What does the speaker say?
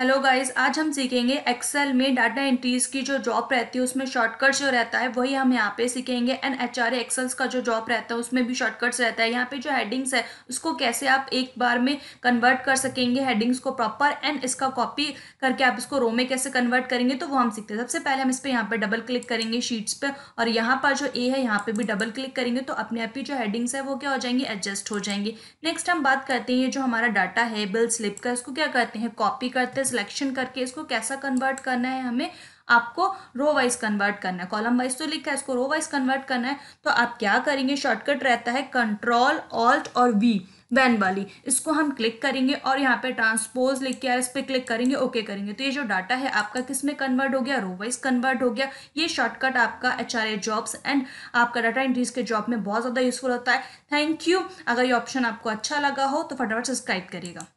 hello guys आज हम सीखेंगे एक्सेल में डाटा एंट्रीज की जो जॉब रहती है उसमें शॉर्टकट्स जो रहता है वही हम यहाँ पे सीखेंगे एंड एच आर एक्सेल्स का जो जॉब रहता है उसमें भी शॉर्टकट्स रहता है यहाँ पे जो हेडिंग्स है उसको कैसे आप एक बार में कन्वर्ट कर सकेंगे हेडिंग्स को प्रॉपर एंड इसका कॉपी करके आप इसको रो में कैसे कन्वर्ट करेंगे तो वो हम सीखते हैं सबसे पहले हम इस पर यहाँ पर डबल क्लिक करेंगे शीट्स पर और यहाँ पर जो ए है यहाँ पर भी डबल क्लिक करेंगे तो अपने आप ही जो हेडिंग्स है वो क्या हो जाएंगी एडजस्ट हो जाएंगी नेक्स्ट हम बात करते हैं ये जो हमारा डाटा है बिल स्लिप का इसको क्या करते हैं कॉपी करते हैं से सिलेक्शन करके इसको कैसा कन्वर्ट करना है हमें आपको रो वाइज कन्वर्ट करना है कॉलम वाइज तो लिखा है इसको रो वाइज कन्वर्ट करना है तो आप क्या करेंगे शॉर्टकट रहता है कंट्रोल ऑल्ट और वी वैन वाली इसको हम क्लिक करेंगे और यहाँ पे ट्रांसपोज लिख के इस पर क्लिक करेंगे ओके करेंगे तो ये जो डाटा है आपका किस में कन्वर्ट हो गया रो वाइज कन्वर्ट हो गया ये शॉर्टकट आपका H R A jobs and आपका डाटा एंट्रीज के जॉब में बहुत ज़्यादा यूजफुल होता है थैंक यू अगर ये ऑप्शन आपको अच्छा लगा हो तो फटाफट सब्सक्राइब करिएगा